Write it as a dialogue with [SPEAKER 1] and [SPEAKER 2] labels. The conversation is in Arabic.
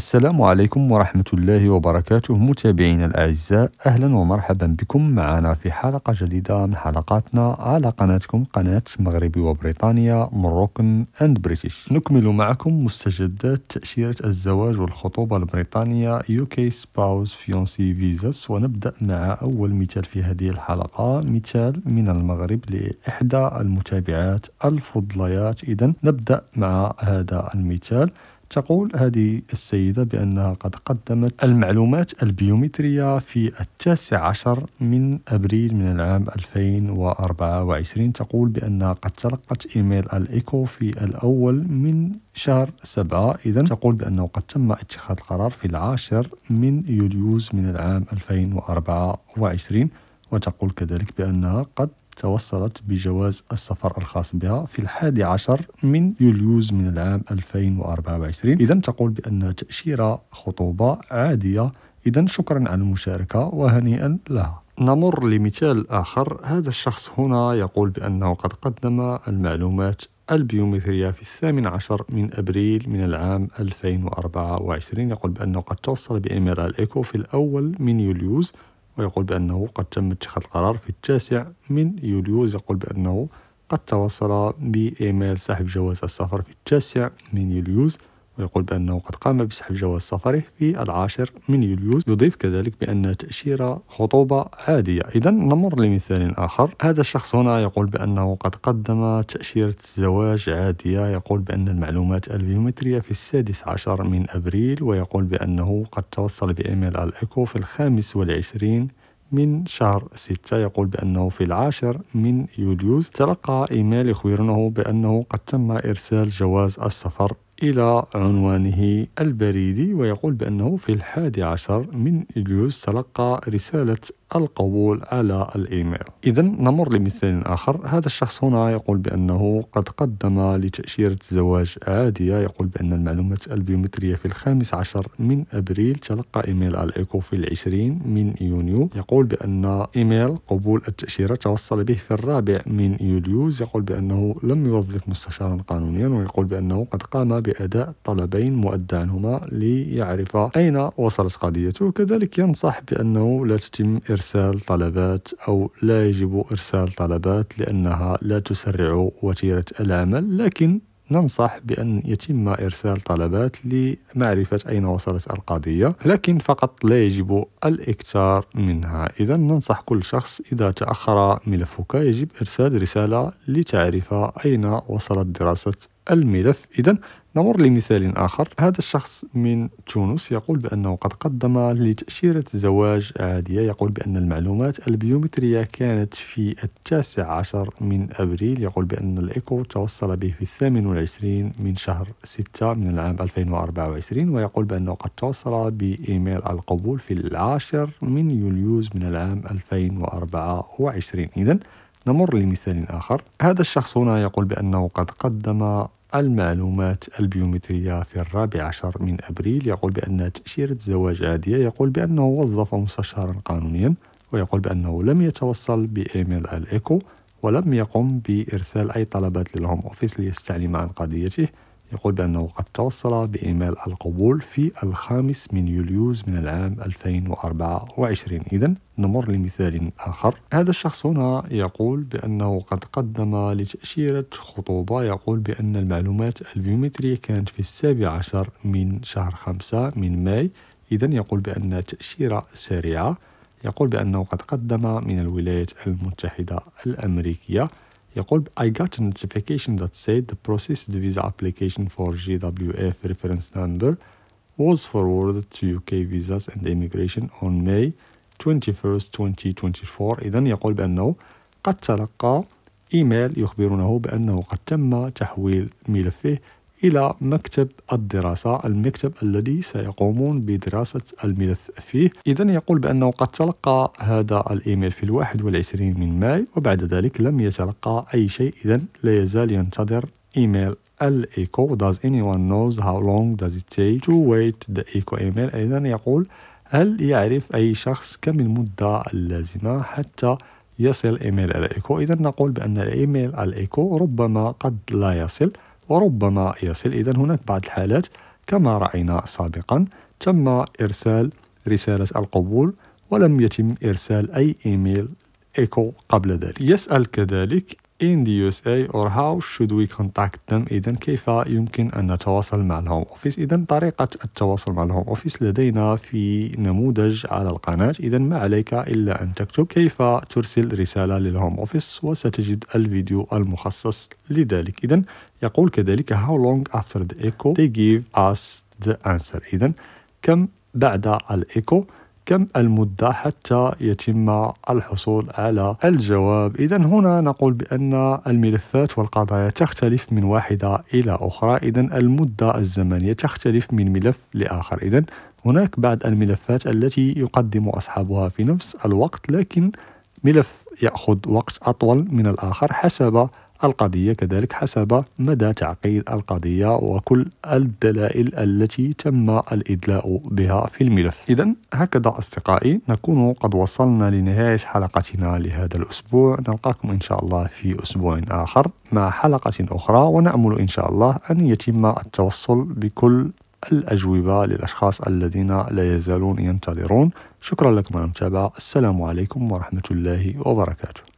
[SPEAKER 1] السلام عليكم ورحمة الله وبركاته متابعينا الأعزاء أهلا ومرحبا بكم معنا في حلقة جديدة من حلقاتنا على قناتكم قناة مغربي وبريطانيا مروكن أند بريتش نكمل معكم مستجدات تأشيرة الزواج والخطوبة البريطانية UK Spouse Fiancé Visas ونبدأ مع أول مثال في هذه الحلقة مثال من المغرب لإحدى المتابعات الفضليات إذا نبدأ مع هذا المثال تقول هذه السيدة بأنها قد قدمت المعلومات البيومترية في التاسع عشر من أبريل من العام 2024 تقول بأنها قد تلقت إيميل الإيكو في الأول من شهر سبعة إذا تقول بأنه قد تم اتخاذ القرار في العاشر من يوليوز من العام 2024 وتقول كذلك بأنها قد توصلت بجواز السفر الخاص بها في الحادي عشر من يوليوز من العام 2024 إذا تقول بأن تأشيرة خطوبة عادية إذا شكرا على المشاركة وهنيئا لها نمر لمثال آخر هذا الشخص هنا يقول بأنه قد قدم المعلومات البيومترية في الثامن عشر من أبريل من العام 2024 يقول بأنه قد توصل بإيميل الإيكو في الأول من يوليوز ويقول بأنه قد تم اتخاذ القرار في التاسع من يوليوز يقول بأنه قد توصل بإيميل صاحب جواز السفر في التاسع من يوليوز ويقول بأنه قد قام بسحب جواز سفره في العاشر من يوليوز يضيف كذلك بأن تأشيرة خطوبة عادية إذا نمر لمثال آخر هذا الشخص هنا يقول بأنه قد قدم تأشيرة زواج عادية يقول بأن المعلومات البيومترية في السادس عشر من أبريل ويقول بأنه قد توصل بإيميل الإيكو في الخامس والعشرين من شهر ستة يقول بأنه في العاشر من يوليوز تلقى إيميل يخبرنه بأنه قد تم إرسال جواز السفر إلى عنوانه البريدي ويقول بأنه في الحادي عشر من يوليوز تلقى رسالة القبول على الإيميل إذا نمر لمثال آخر هذا الشخص هنا يقول بأنه قد قدم لتأشيرة زواج عادية يقول بأن المعلومات البيومترية في الخامس عشر من أبريل تلقى إيميل الإيكو في العشرين من يونيو يقول بأن إيميل قبول التأشيرة توصل به في الرابع من يوليوز يقول بأنه لم يوظف مستشارا قانونيا ويقول بأنه قد قام بأداء طلبين مؤدى عنهما ليعرف أين وصلت قضيته كذلك ينصح بأنه لا تتم إرسال طلبات أو لا يجب إرسال طلبات لأنها لا تسرع وتيرة العمل لكن ننصح بأن يتم إرسال طلبات لمعرفة أين وصلت القضية لكن فقط لا يجب الإكثار منها إذا ننصح كل شخص إذا تأخر ملفك يجب إرسال رسالة لتعرف أين وصلت دراسة الملف إذا نمر لمثال آخر هذا الشخص من تونس يقول بأنه قد قدم لتأشيرة زواج عادية يقول بأن المعلومات البيومترية كانت في التاسع عشر من أبريل يقول بأن الإيكو توصل به في الثامن والعشرين من شهر ستة من العام 2024 ويقول بأنه قد توصل بإيميل القبول في العاشر من يوليوز من العام 2024 إذا نمر لمثال آخر هذا الشخص هنا يقول بأنه قد قدم المعلومات البيومترية في الرابع عشر من أبريل يقول بأن تأشيرة زواج عادية يقول بأنه وظف مستشارا قانونيا ويقول بأنه لم يتوصل بإيميل الإيكو ولم يقم بإرسال أي طلبات للهوم أوفيس ليستعلم عن قضيته يقول بأنه قد توصل بإيميل القبول في الخامس من يوليوز من العام 2024 إذا نمر لمثال آخر هذا الشخص هنا يقول بأنه قد قدم لتأشيرة خطوبة يقول بأن المعلومات البيومترية كانت في السابع عشر من شهر خمسة من ماي إذا يقول بأن تأشيرة سريعة يقول بأنه قد قدم من الولايات المتحدة الأمريكية يقول I got a notification that said the processed visa application for GWF reference number was forwarded to UK visas and immigration on May 21st 2024 إذا يقول بأنه قد تلقى إيميل يخبرونه بأنه قد تم تحويل ملفه إلى مكتب الدراسة المكتب الذي سيقومون بدراسة الملف فيه إذا يقول بأنه قد تلقى هذا الإيميل في الواحد والعشرين من ماي وبعد ذلك لم يتلقى أي شيء إذا لا يزال ينتظر إيميل الإيكو does anyone knows how long does it take to wait the إيكو إيميل أيضا يقول هل يعرف أي شخص كم المدة اللازمة حتى يصل إيميل الإيكو إذا نقول بأن الإيميل الإيكو ربما قد لا يصل وربما يصل إذا هناك بعض الحالات كما رأينا سابقا تم إرسال رسالة القبول ولم يتم إرسال أي إيميل إيكو قبل ذلك يسأل كذلك in the USA or how should we contact them إذا كيف يمكن أن نتواصل مع الهوم أوفيس إذا طريقة التواصل مع الهوم أوفيس لدينا في نموذج على القناة إذا ما عليك إلا أن تكتب كيف ترسل رسالة للهوم أوفيس وستجد الفيديو المخصص لذلك إذا يقول كذلك how long after the echo they give us the answer إذا كم بعد الإيكو كم المدة حتى يتم الحصول على الجواب إذا هنا نقول بأن الملفات والقضايا تختلف من واحدة إلى أخرى إذا المدة الزمنية تختلف من ملف لآخر إذا هناك بعض الملفات التي يقدم أصحابها في نفس الوقت لكن ملف يأخذ وقت أطول من الآخر حسب القضية كذلك حسب مدى تعقيد القضية وكل الدلائل التي تم الإدلاء بها في الملف إذا هكذا أصدقائي نكون قد وصلنا لنهاية حلقتنا لهذا الأسبوع نلقاكم إن شاء الله في أسبوع آخر مع حلقة أخرى ونأمل إن شاء الله أن يتم التوصل بكل الأجوبة للأشخاص الذين لا يزالون ينتظرون شكرا لكم على المتابعة السلام عليكم ورحمة الله وبركاته